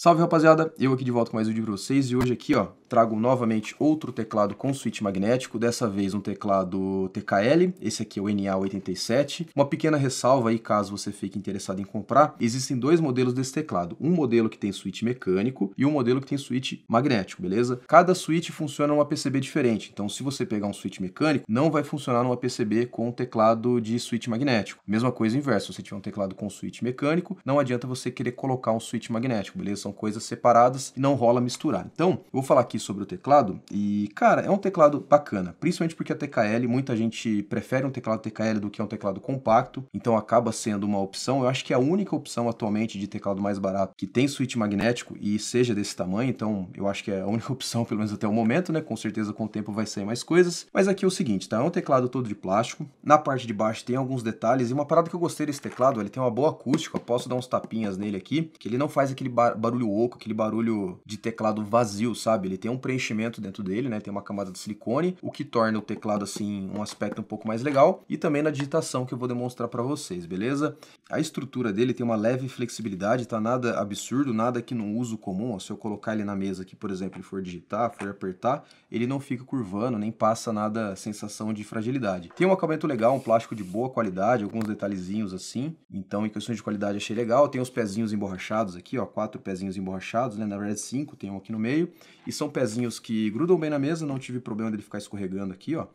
Salve rapaziada, eu aqui de volta com mais um vídeo para vocês e hoje aqui ó, trago novamente outro teclado com switch magnético, dessa vez um teclado TKL, esse aqui é o NA87. Uma pequena ressalva aí caso você fique interessado em comprar, existem dois modelos desse teclado, um modelo que tem switch mecânico e um modelo que tem switch magnético, beleza? Cada switch funciona numa PCB diferente, então se você pegar um switch mecânico, não vai funcionar numa PCB com um teclado de switch magnético. Mesma coisa inversa, se você tiver um teclado com switch mecânico, não adianta você querer colocar um switch magnético, beleza? são coisas separadas e não rola misturar. Então, eu vou falar aqui sobre o teclado e, cara, é um teclado bacana, principalmente porque a TKL, muita gente prefere um teclado TKL do que um teclado compacto, então acaba sendo uma opção. Eu acho que é a única opção atualmente de teclado mais barato que tem switch magnético e seja desse tamanho, então eu acho que é a única opção, pelo menos até o momento, né? Com certeza com o tempo vai sair mais coisas. Mas aqui é o seguinte, tá? É um teclado todo de plástico, na parte de baixo tem alguns detalhes e uma parada que eu gostei desse teclado, ele tem uma boa acústica, eu posso dar uns tapinhas nele aqui, que ele não faz aquele barulho barulho oco, aquele barulho de teclado vazio, sabe? Ele tem um preenchimento dentro dele, né? Tem uma camada de silicone, o que torna o teclado assim um aspecto um pouco mais legal e também na digitação que eu vou demonstrar para vocês, beleza? A estrutura dele tem uma leve flexibilidade, tá nada absurdo, nada que não uso comum. se eu colocar ele na mesa aqui, por exemplo, e for digitar, for apertar, ele não fica curvando, nem passa nada sensação de fragilidade. Tem um acabamento legal, um plástico de boa qualidade, alguns detalhezinhos assim. Então, em questões de qualidade achei legal. Tem os pezinhos emborrachados aqui, ó, quatro pezinhos pezinhos emborrachados, né? Na verdade, cinco, tem um aqui no meio. E são pezinhos que grudam bem na mesa, não tive problema dele ficar escorregando aqui, ó.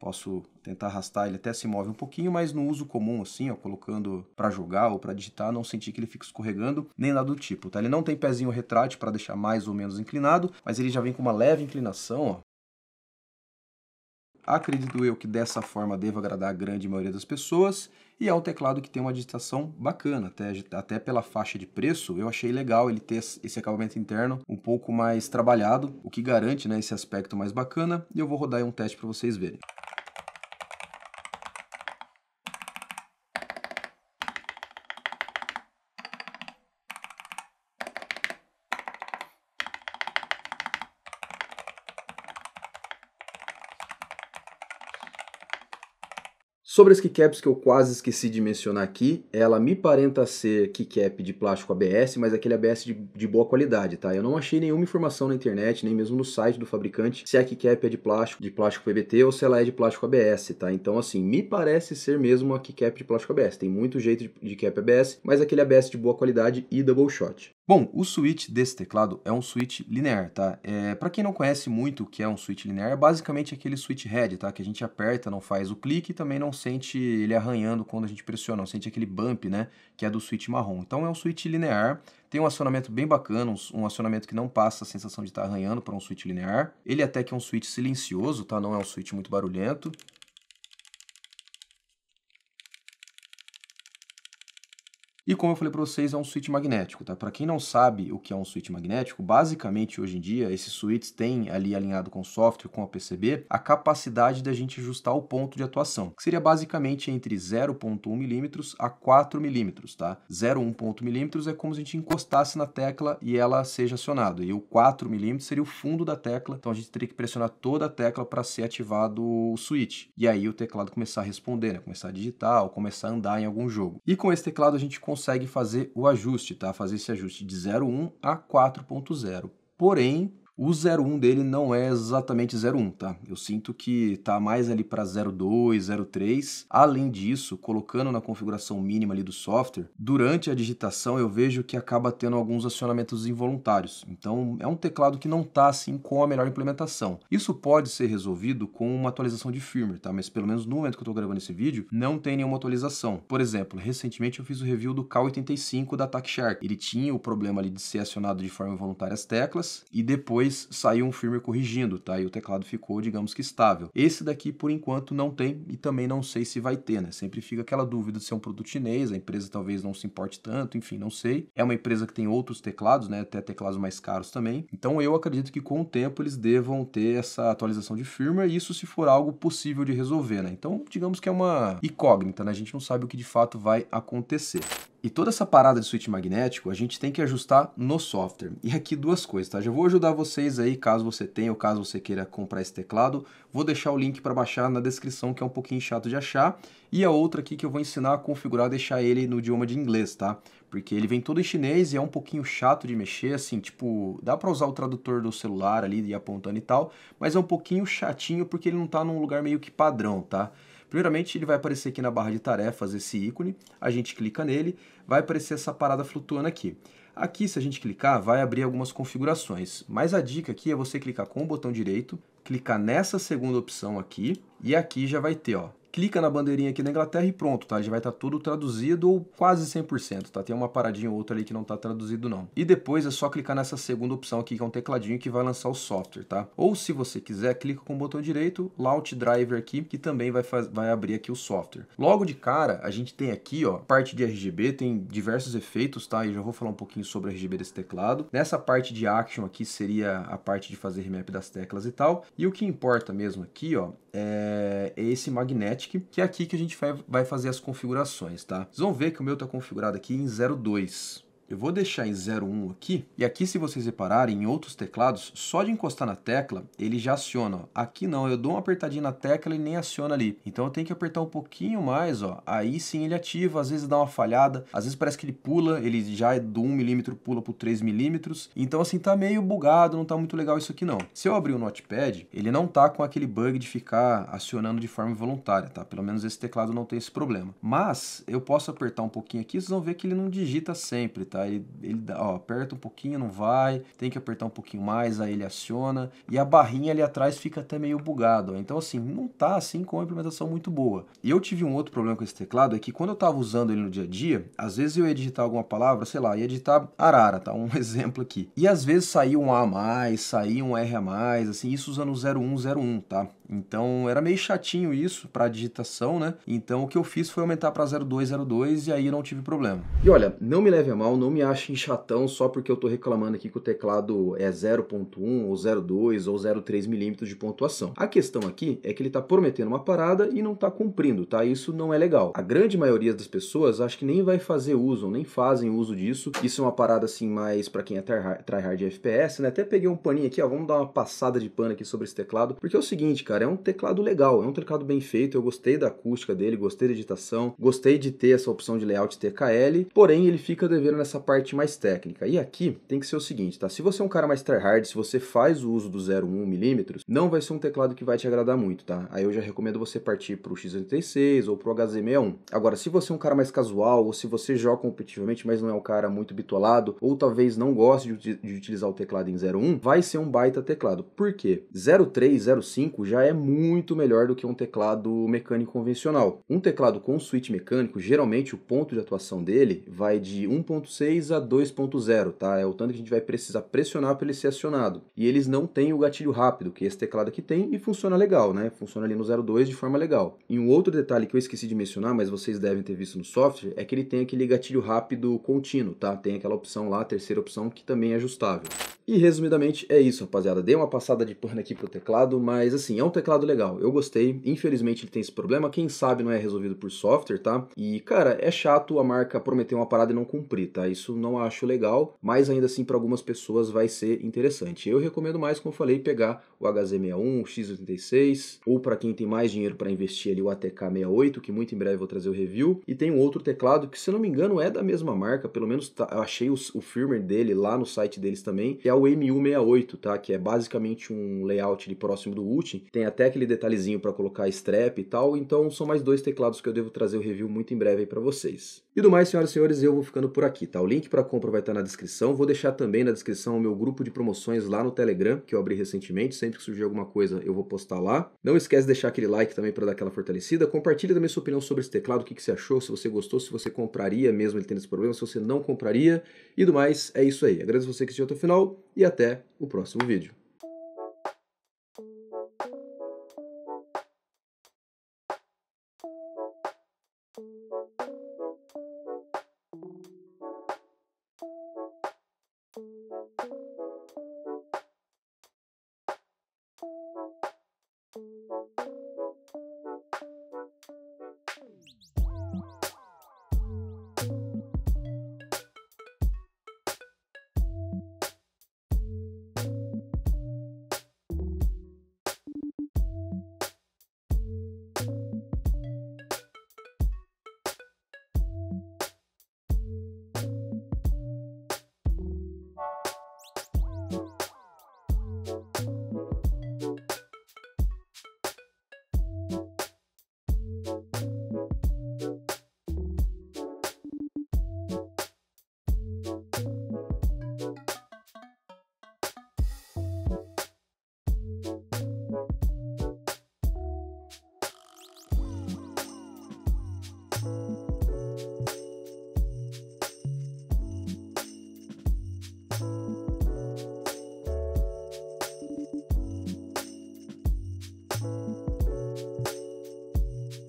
Posso tentar arrastar, ele até se move um pouquinho, mas no uso comum, assim, ó, colocando para jogar ou para digitar, não senti que ele fica escorregando, nem nada do tipo, tá? Ele não tem pezinho retrátil para deixar mais ou menos inclinado, mas ele já vem com uma leve inclinação, ó, Acredito eu que dessa forma deva agradar a grande maioria das pessoas. E é um teclado que tem uma digitação bacana, até, até pela faixa de preço, eu achei legal ele ter esse acabamento interno um pouco mais trabalhado, o que garante né, esse aspecto mais bacana. E eu vou rodar um teste para vocês verem. Sobre as keycaps que eu quase esqueci de mencionar aqui, ela me parenta ser keycap de plástico ABS, mas aquele ABS de, de, boa qualidade, tá? Eu não achei nenhuma informação na internet, nem mesmo no site do fabricante, se a keycap é de plástico, de plástico PBT ou se ela é de plástico ABS, tá? Então, assim, me parece ser mesmo uma keycap de plástico ABS. Tem muito jeito de, de cap ABS, mas aquele ABS de boa qualidade e double shot. Bom, o switch desse teclado é um switch linear, tá? É, para quem não conhece muito o que é um switch linear, é basicamente aquele switch head, tá? Que a gente aperta, não faz o clique e também não sente ele arranhando quando a gente pressiona, não sente aquele bump, né? Que é do switch marrom. Então é um switch linear, tem um acionamento bem bacana, um acionamento que não passa a sensação de estar tá arranhando para um switch linear. Ele até que é um switch silencioso, tá? Não é um switch muito barulhento. E como eu falei para vocês, é um switch magnético, tá? Para quem não sabe o que é um switch magnético, basicamente hoje em dia esses switches têm ali alinhado com o software, com a PCB, a capacidade da gente ajustar o ponto de atuação, que seria basicamente entre 0.1 milímetros a 4 milímetros, tá? 0,1 milímetros é como se a gente encostasse na tecla e ela seja acionada, e o 4 milímetros seria o fundo da tecla, então a gente teria que pressionar toda a tecla para ser ativado o switch, e aí o teclado começar a responder, né? começar a digitar ou começar a andar em algum jogo. E com esse teclado a gente consegue fazer o ajuste, tá? Fazer esse ajuste de 0,1 a 4,0. Porém, o 01 dele não é exatamente 01, tá? Eu sinto que tá mais ali para 02, 03. Além disso, colocando na configuração mínima ali do software, durante a digitação eu vejo que acaba tendo alguns acionamentos involuntários. Então, é um teclado que não tá assim com a melhor implementação. Isso pode ser resolvido com uma atualização de firmware, tá? Mas pelo menos no momento que eu tô gravando esse vídeo, não tem nenhuma atualização. Por exemplo, recentemente eu fiz o review do K85 da Attack Shark. Ele tinha o problema ali de ser acionado de forma involuntária as teclas e depois saiu um firmware corrigindo, tá? E o teclado ficou, digamos que estável. Esse daqui, por enquanto, não tem e também não sei se vai ter, né? Sempre fica aquela dúvida de ser um produto chinês, a empresa talvez não se importe tanto, enfim, não sei. É uma empresa que tem outros teclados, né? Até teclados mais caros também. Então eu acredito que com o tempo eles devam ter essa atualização de firmware, e isso se for algo possível de resolver, né? Então, digamos que é uma incógnita, né? A gente não sabe o que de fato vai acontecer. E toda essa parada de switch magnético a gente tem que ajustar no software. E aqui duas coisas, tá? Já vou ajudar vocês aí, caso você tenha ou caso você queira comprar esse teclado. Vou deixar o link para baixar na descrição, que é um pouquinho chato de achar. E a outra aqui que eu vou ensinar a configurar, deixar ele no idioma de inglês, tá? Porque ele vem todo em chinês e é um pouquinho chato de mexer, assim, tipo, dá para usar o tradutor do celular ali e apontando e tal, mas é um pouquinho chatinho porque ele não tá num lugar meio que padrão, tá? Primeiramente, ele vai aparecer aqui na barra de tarefas, esse ícone. A gente clica nele, vai aparecer essa parada flutuando aqui. Aqui, se a gente clicar, vai abrir algumas configurações, mas a dica aqui é você clicar com o botão direito, clicar nessa segunda opção aqui, e aqui já vai ter ó, clica na bandeirinha aqui da Inglaterra e pronto, tá? Já vai estar tá tudo traduzido ou quase 100%, tá? Tem uma paradinha ou outra ali que não está traduzido não. E depois é só clicar nessa segunda opção aqui, que é um tecladinho que vai lançar o software, tá? Ou se você quiser, clica com o botão direito, Launch Driver aqui, que também vai, faz... vai abrir aqui o software. Logo de cara, a gente tem aqui, ó, parte de RGB, tem diversos efeitos, tá? E já vou falar um pouquinho sobre RGB desse teclado. Nessa parte de Action aqui seria a parte de fazer remap das teclas e tal. E o que importa mesmo aqui, ó, é, é esse Magnetic, que é aqui que a gente vai fazer as configurações, tá? Vocês vão ver que o meu está configurado aqui em 02. Eu vou deixar em 01 aqui, e aqui se vocês repararem, em outros teclados, só de encostar na tecla, ele já aciona. Ó. Aqui não, eu dou uma apertadinha na tecla e nem aciona ali. Então eu tenho que apertar um pouquinho mais, ó. aí sim ele ativa, às vezes dá uma falhada, às vezes parece que ele pula, ele já é do 1mm, pula pro 3mm, então assim, tá meio bugado, não tá muito legal isso aqui não. Se eu abrir o Notepad, ele não tá com aquele bug de ficar acionando de forma voluntária, tá? Pelo menos esse teclado não tem esse problema. Mas eu posso apertar um pouquinho aqui, vocês vão ver que ele não digita sempre, tá? tá? Ele, ele ó, aperta um pouquinho, não vai, tem que apertar um pouquinho mais, aí ele aciona, e a barrinha ali atrás fica até meio bugada. Então, assim, não tá assim com uma implementação muito boa. E eu tive um outro problema com esse teclado, é que quando eu tava usando ele no dia a dia, às vezes eu ia digitar alguma palavra, sei lá, ia digitar arara, tá? Um exemplo aqui. E às vezes saía um A a mais, saía um R a mais, assim, isso usando 0101, tá? Então era meio chatinho isso para digitação, né? Então o que eu fiz foi aumentar para 0202 e aí não tive problema. E olha, não me leve a mal, não não me achem chatão só porque eu estou reclamando aqui que o teclado é 0.1 ou 0.2 ou 0.3 milímetros de pontuação. A questão aqui é que ele está prometendo uma parada e não está cumprindo, tá? Isso não é legal. A grande maioria das pessoas acho que nem vai fazer uso, ou nem fazem uso disso. Isso é uma parada assim mais para quem é tryhard FPS, né? Até peguei um paninho aqui, ó, vamos dar uma passada de pano aqui sobre esse teclado, porque é o seguinte, cara, é um teclado legal, é um teclado bem feito, eu gostei da acústica dele, gostei da editação, gostei de ter essa opção de layout TKL, porém ele fica devendo nessa essa parte mais técnica. E aqui tem que ser o seguinte, tá? Se você é um cara mais tryhard, se você faz o uso do 0,1mm, não vai ser um teclado que vai te agradar muito, tá? Aí eu já recomendo você partir pro x86 ou pro HZ61. Agora, se você é um cara mais casual, ou se você joga competitivamente, mas não é um cara muito bitolado, ou talvez não goste de, de utilizar o teclado em 0,1, vai ser um baita teclado. Por quê? 0,3, 0,5 já é muito melhor do que um teclado mecânico convencional. Um teclado com switch mecânico, geralmente o ponto de atuação dele vai de 1.6 6 a 2.0, tá? É o tanto que a gente vai precisar pressionar para ele ser acionado. E eles não têm o gatilho rápido, que esse teclado aqui tem e funciona legal, né? Funciona ali no 02 de forma legal. E um outro detalhe que eu esqueci de mencionar, mas vocês devem ter visto no software, é que ele tem aquele gatilho rápido contínuo, tá? Tem aquela opção lá, a terceira opção, que também é ajustável. E resumidamente é isso, rapaziada. Dei uma passada de pano aqui pro teclado, mas assim, é um teclado legal. Eu gostei. Infelizmente ele tem esse problema, quem sabe não é resolvido por software, tá? E cara, é chato a marca prometer uma parada e não cumprir, tá? Isso não acho legal, mas ainda assim para algumas pessoas vai ser interessante. Eu recomendo mais, como falei, pegar o HZ61, o X86, ou para quem tem mais dinheiro para investir ali o ATK68, que muito em breve eu vou trazer o review. E tem um outro teclado que, se não me engano, é da mesma marca, pelo menos tá, eu achei o, o firmware dele lá no site deles também, que é o MU68, tá? Que é basicamente um layout ali próximo do Ultim, tem até aquele detalhezinho para colocar strap e tal, então são mais dois teclados que eu devo trazer o review muito em breve aí para vocês. E do mais, senhoras e senhores, eu vou ficando por aqui, tá? tá? O link para compra vai estar tá na descrição. Vou deixar também na descrição o meu grupo de promoções lá no Telegram, que eu abri recentemente. Sempre que surgir alguma coisa, eu vou postar lá. Não esquece de deixar aquele like também para dar aquela fortalecida. Compartilha também sua opinião sobre esse teclado, o que, que você achou, se você gostou, se você compraria mesmo ele tendo esse problema, se você não compraria. E do mais, é isso aí. Agradeço você que assistiu até o final e até o próximo vídeo.